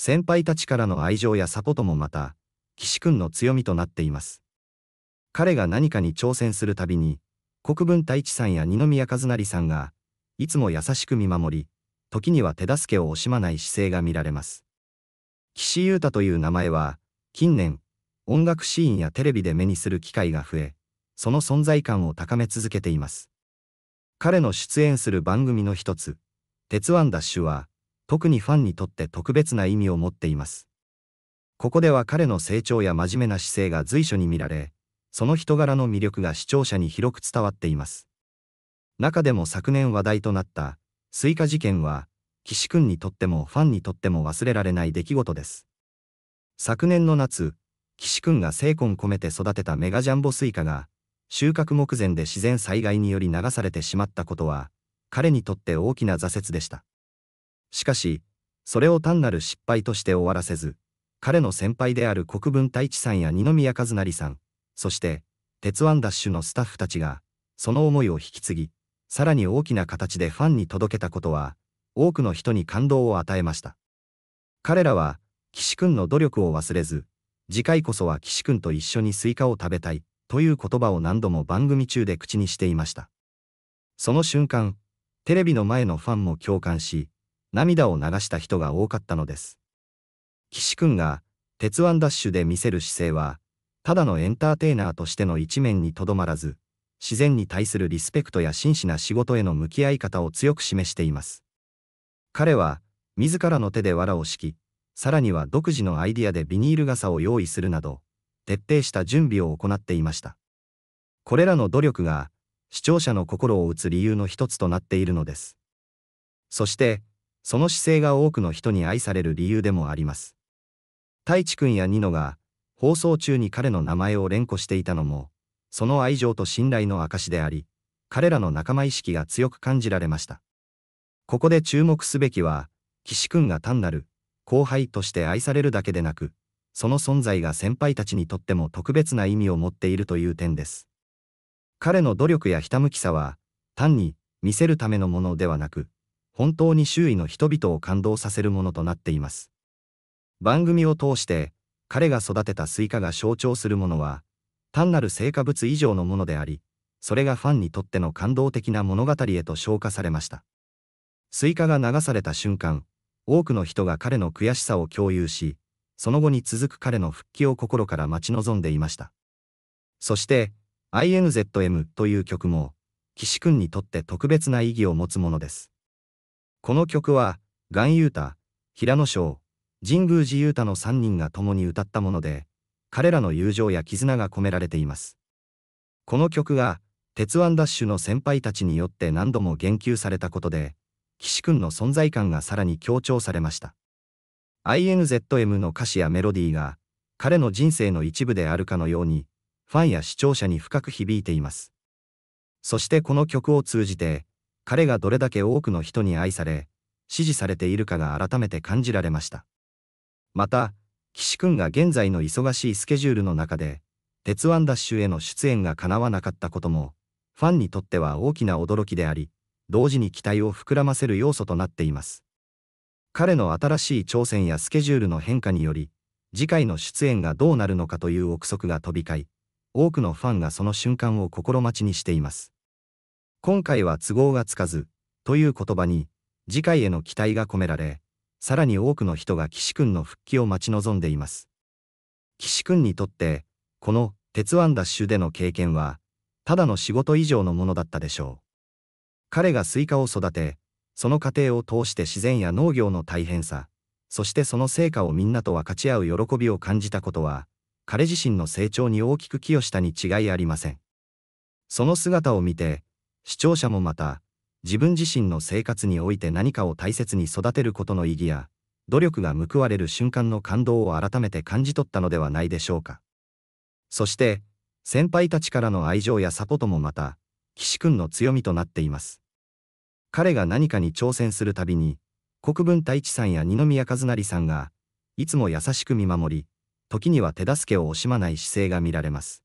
先輩たちからの愛情やサポートもまた、岸くんの強みとなっています。彼が何かに挑戦するたびに、国分太一さんや二宮和也さんが、いつも優しく見守り、時には手助けを惜しまない姿勢が見られます。岸優太という名前は、近年、音楽シーンやテレビで目にする機会が増え、その存在感を高め続けています。彼の出演する番組の一つ、鉄腕ダッシュは、特にファンにとって特別な意味を持っています。ここでは彼の成長や真面目な姿勢が随所に見られ、その人柄の魅力が視聴者に広く伝わっています。中でも昨年話題となったスイカ事件は、岸くんにとってもファンにとっても忘れられない出来事です。昨年の夏、岸くんが精魂込めて育てたメガジャンボスイカが、収穫目前で自然災害により流されてしまったことは、彼にとって大きな挫折でした。しかし、それを単なる失敗として終わらせず、彼の先輩である国分太一さんや二宮和也さん、そして、鉄腕ダッシュのスタッフたちが、その思いを引き継ぎ、さらに大きな形でファンに届けたことは、多くの人に感動を与えました。彼らは、岸くんの努力を忘れず、次回こそは岸くんと一緒にスイカを食べたい、という言葉を何度も番組中で口にしていました。その瞬間、テレビの前のファンも共感し、涙を流した人が多かったのです。岸君が鉄腕ダッシュで見せる姿勢は、ただのエンターテイナーとしての一面にとどまらず、自然に対するリスペクトや真摯な仕事への向き合い方を強く示しています。彼は、自らの手で藁を敷き、さらには独自のアイディアでビニール傘を用意するなど、徹底した準備を行っていました。これらの努力が、視聴者の心を打つ理由の一つとなっているのです。そして、その姿勢が多くの人に愛される理由でもあります。太一くんやニノが放送中に彼の名前を連呼していたのも、その愛情と信頼の証であり、彼らの仲間意識が強く感じられました。ここで注目すべきは、岸くんが単なる後輩として愛されるだけでなく、その存在が先輩たちにとっても特別な意味を持っているという点です。彼の努力やひたむきさは、単に見せるためのものではなく、本当に周囲の人々を感動させるものとなっています。番組を通して、彼が育てたスイカが象徴するものは、単なる成果物以上のものであり、それがファンにとっての感動的な物語へと昇華されました。スイカが流された瞬間、多くの人が彼の悔しさを共有し、その後に続く彼の復帰を心から待ち望んでいました。そして、INZM という曲も、岸君にとって特別な意義を持つものです。この曲は、岩優太、平野翔、神宮寺優太の3人が共に歌ったもので、彼らの友情や絆が込められています。この曲が、鉄腕ダッシュの先輩たちによって何度も言及されたことで、岸くんの存在感がさらに強調されました。INZM の歌詞やメロディーが、彼の人生の一部であるかのように、ファンや視聴者に深く響いています。そしてこの曲を通じて、彼がどれだけ多くの人に愛され、支持されているかが改めて感じられました。また、岸くんが現在の忙しいスケジュールの中で、鉄腕ダッシュへの出演が叶わなかったことも、ファンにとっては大きな驚きであり、同時に期待を膨らませる要素となっています。彼の新しい挑戦やスケジュールの変化により、次回の出演がどうなるのかという憶測が飛び交い、多くのファンがその瞬間を心待ちにしています。今回は都合がつかず、という言葉に、次回への期待が込められ、さらに多くの人が岸君の復帰を待ち望んでいます。岸君にとって、この、鉄腕ダッシュでの経験は、ただの仕事以上のものだったでしょう。彼がスイカを育て、その過程を通して自然や農業の大変さ、そしてその成果をみんなと分かち合う喜びを感じたことは、彼自身の成長に大きく寄与したに違いありません。その姿を見て、視聴者もまた、自分自身の生活において何かを大切に育てることの意義や、努力が報われる瞬間の感動を改めて感じ取ったのではないでしょうか。そして、先輩たちからの愛情やサポートもまた、岸くんの強みとなっています。彼が何かに挑戦するたびに、国分太一さんや二宮和也さんが、いつも優しく見守り、時には手助けを惜しまない姿勢が見られます。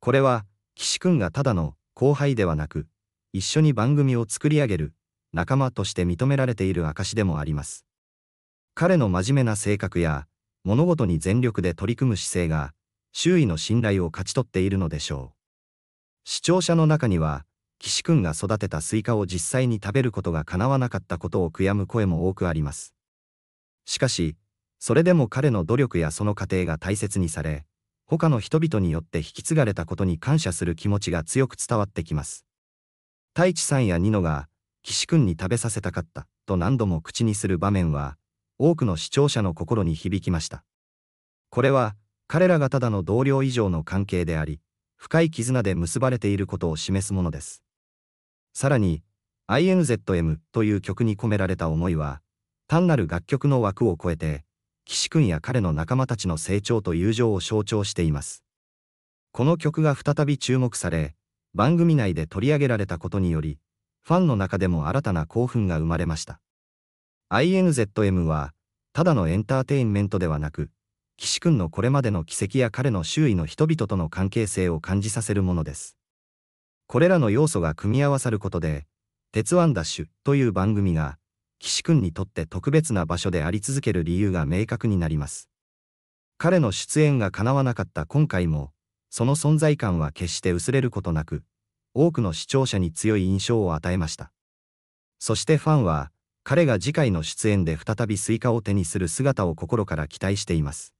これは、岸くんがただの後輩ではなく、一緒に番組を作り上げる仲間として認められている証でもあります。彼の真面目な性格や、物事に全力で取り組む姿勢が、周囲の信頼を勝ち取っているのでしょう。視聴者の中には、岸くんが育てたスイカを実際に食べることが叶わなかったことを悔やむ声も多くあります。しかし、それでも彼の努力やその過程が大切にされ、他の人々によって引き継がれたことに感謝する気持ちが強く伝わってきます。太一さんやニノが、岸君に食べさせたかった、と何度も口にする場面は、多くの視聴者の心に響きました。これは、彼らがただの同僚以上の関係であり、深い絆で結ばれていることを示すものです。さらに、INZM という曲に込められた思いは、単なる楽曲の枠を超えて、岸君や彼の仲間たちの成長と友情を象徴しています。この曲が再び注目され、番組内で取り上げられたことにより、ファンの中でも新たな興奮が生まれました。INZM は、ただのエンターテインメントではなく、岸君のこれまでの軌跡や彼の周囲の人々との関係性を感じさせるものです。これらの要素が組み合わさることで、鉄腕ダッシュという番組が、岸くんにとって特別な場所であり続ける理由が明確になります。彼の出演が叶わなかった今回も、その存在感は決して薄れることなく、多くの視聴者に強い印象を与えました。そしてファンは、彼が次回の出演で再びスイカを手にする姿を心から期待しています。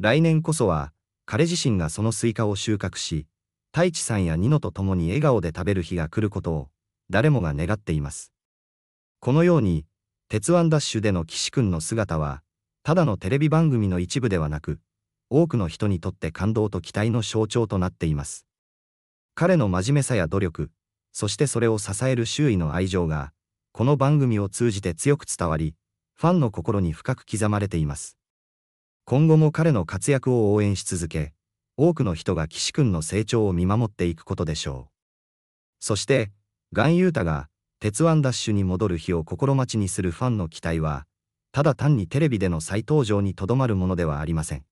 来年こそは、彼自身がそのスイカを収穫し、太一さんやニノと共に笑顔で食べる日が来ることを、誰もが願っています。このように、鉄腕ダッシュでの岸くんの姿は、ただのテレビ番組の一部ではなく、多くの人にとって感動と期待の象徴となっています。彼の真面目さや努力、そしてそれを支える周囲の愛情が、この番組を通じて強く伝わり、ファンの心に深く刻まれています。今後も彼の活躍を応援し続け、多くの人が岸くんの成長を見守っていくことでしょう。そして、ガンユータが、鉄腕ダッシュに戻る日を心待ちにするファンの期待は、ただ単にテレビでの再登場にとどまるものではありません。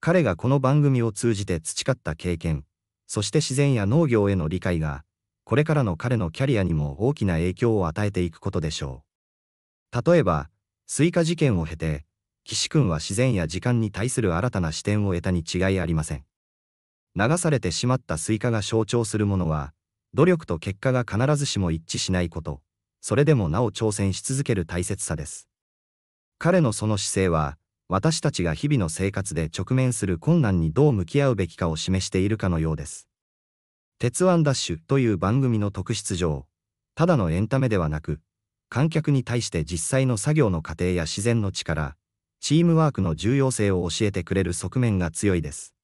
彼がこの番組を通じて培った経験、そして自然や農業への理解が、これからの彼のキャリアにも大きな影響を与えていくことでしょう。例えば、スイカ事件を経て、岸君は自然や時間に対する新たな視点を得たに違いありません。流されてしまったスイカが象徴するものは、努力と結果が必ずしも一致しないこと、それでもなお挑戦し続ける大切さです。彼のその姿勢は、私たちが日々の生活で直面する困難にどう向き合うべきかを示しているかのようです。鉄腕ダッシュという番組の特質上、ただのエンタメではなく、観客に対して実際の作業の過程や自然の力、チームワークの重要性を教えてくれる側面が強いです。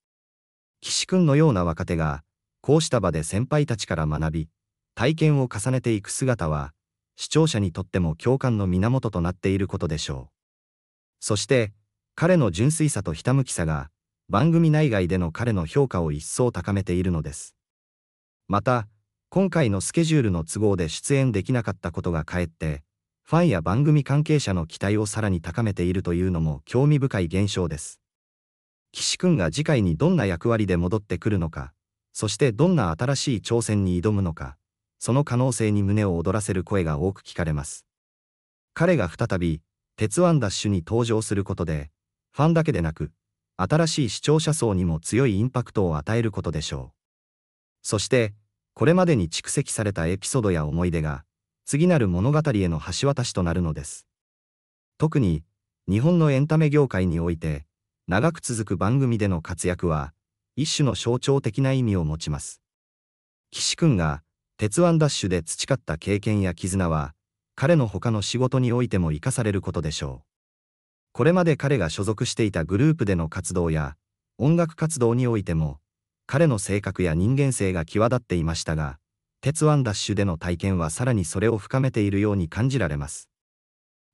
岸くんのような若手が、こうした場で先輩たちから学び、体験を重ねていく姿は、視聴者にとっても共感の源となっていることでしょう。そして、彼の純粋さとひたむきさが、番組内外での彼の評価を一層高めているのです。また、今回のスケジュールの都合で出演できなかったことがかえって、ファンや番組関係者の期待をさらに高めているというのも興味深い現象です。岸くんが次回にどんな役割で戻ってくるのか、そしてどんな新しい挑戦に挑むのか、その可能性に胸を躍らせる声が多く聞かれます。彼が再び、鉄腕ダッシュに登場することで、ファンだけでなく、新しい視聴者層にも強いインパクトを与えることでしょう。そして、これまでに蓄積されたエピソードや思い出が、次なる物語への橋渡しとなるのです。特に、日本のエンタメ業界において、長く続く番組での活躍は、一種の象徴的な意味を持ちます。岸君が、鉄腕ダッシュで培った経験や絆は、彼の他の仕事においても活かされることでしょう。これまで彼が所属していたグループでの活動や、音楽活動においても、彼の性格や人間性が際立っていましたが、鉄腕ダッシュでの体験はさらにそれを深めているように感じられます。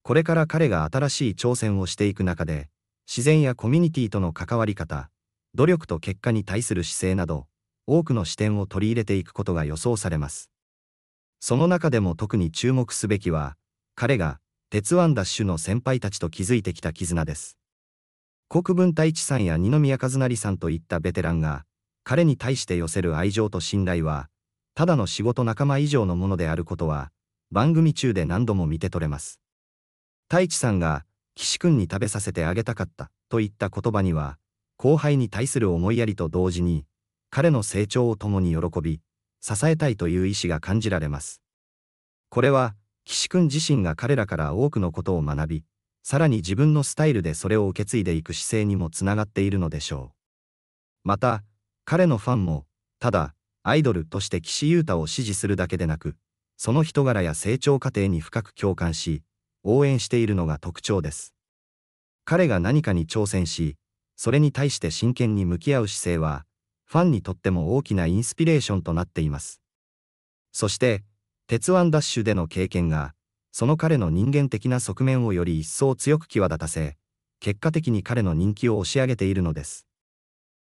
これから彼が新しい挑戦をしていく中で、自然やコミュニティとの関わり方、努力と結果に対する姿勢など、多くの視点を取り入れていくことが予想されます。その中でも特に注目すべきは、彼が、鉄腕ダッシュの先輩たちと築いてきた絆です。国分太一さんや二宮和也さんといったベテランが、彼に対して寄せる愛情と信頼は、ただの仕事仲間以上のものであることは、番組中で何度も見て取れます。太一さんが、岸君に食べさせてあげたかった、といった言葉には、後輩に対する思いやりと同時に、彼の成長を共に喜び、支えたいという意志が感じられます。これは、岸君自身が彼らから多くのことを学び、さらに自分のスタイルでそれを受け継いでいく姿勢にもつながっているのでしょう。また、彼のファンも、ただ、アイドルとして岸優太を支持するだけでなく、その人柄や成長過程に深く共感し、応援しているのが特徴です。彼が何かに挑戦し、それに対して真剣に向き合う姿勢は、ファンにとっても大きなインスピレーションとなっています。そして、鉄腕ダッシュでの経験が、その彼の人間的な側面をより一層強く際立たせ、結果的に彼の人気を押し上げているのです。